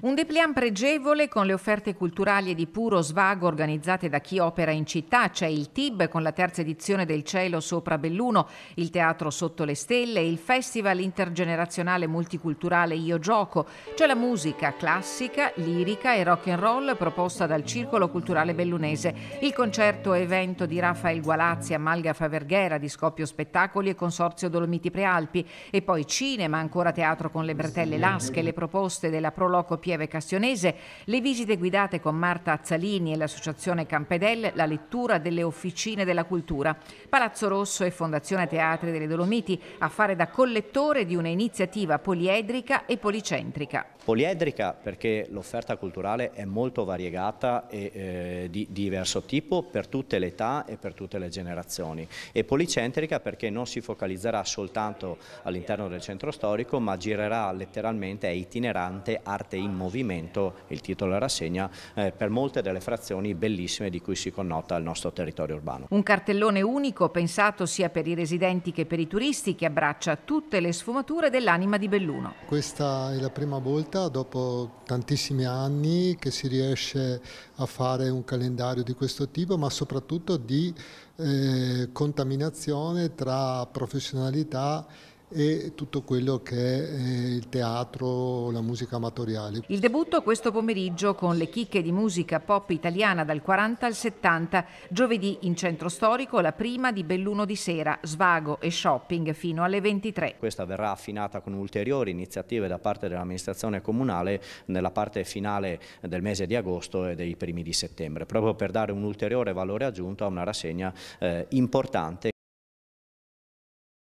Un dépliant pregevole con le offerte culturali e di puro svago organizzate da chi opera in città. C'è il TIB con la terza edizione del Cielo sopra Belluno, il Teatro sotto le stelle, il Festival intergenerazionale multiculturale Io Gioco. C'è la musica classica, lirica e rock and roll proposta dal Circolo Culturale Bellunese, il concerto evento di Raffaele Gualazzi a Malga Faverghera di Scoppio Spettacoli e Consorzio Dolomiti Prealpi e poi cinema, ancora teatro con le bretelle lasche, le proposte della Proloco Pieve Cassionese, le visite guidate con Marta Azzalini e l'Associazione Campedel, la lettura delle officine della cultura, Palazzo Rosso e Fondazione Teatri delle Dolomiti a fare da collettore di un'iniziativa poliedrica e policentrica. Poliedrica perché l'offerta culturale è molto variegata e eh, di, diverso tipo per tutte le età e per tutte le generazioni e policentrica perché non si focalizzerà soltanto all'interno del centro storico ma girerà letteralmente, è itinerante, arte in in movimento, il titolo rassegna, eh, per molte delle frazioni bellissime di cui si connota il nostro territorio urbano. Un cartellone unico pensato sia per i residenti che per i turisti che abbraccia tutte le sfumature dell'anima di Belluno. Questa è la prima volta dopo tantissimi anni che si riesce a fare un calendario di questo tipo, ma soprattutto di eh, contaminazione tra professionalità e tutto quello che è eh, il teatro, la musica amatoriale. Il debutto questo pomeriggio con le chicche di musica pop italiana dal 40 al 70, giovedì in centro storico la prima di Belluno di sera, svago e shopping fino alle 23. Questa verrà affinata con ulteriori iniziative da parte dell'amministrazione comunale nella parte finale del mese di agosto e dei primi di settembre, proprio per dare un ulteriore valore aggiunto a una rassegna eh, importante.